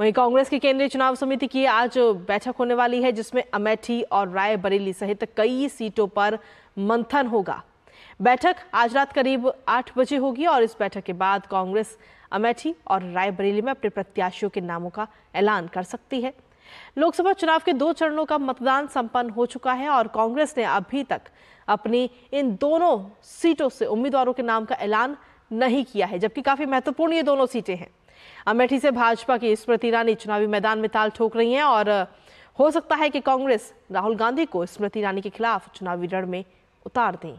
वहीं कांग्रेस की केंद्रीय चुनाव समिति की आज बैठक होने वाली है जिसमें अमेठी और रायबरेली सहित कई सीटों पर मंथन होगा बैठक आज रात करीब आठ बजे होगी और इस बैठक के बाद कांग्रेस अमेठी और रायबरेली में अपने प्रत्याशियों के नामों का ऐलान कर सकती है लोकसभा चुनाव के दो चरणों का मतदान संपन्न हो चुका है और कांग्रेस ने अभी तक अपनी इन दोनों सीटों से उम्मीदवारों के नाम का ऐलान नहीं किया है जबकि काफी महत्वपूर्ण ये दोनों सीटें हैं अमेठी से भाजपा की स्मृति ईरानी चुनावी मैदान में ताल ठोक रही हैं और हो सकता है कि कांग्रेस राहुल गांधी को स्मृति ईरानी के खिलाफ चुनावी रण में उतार दें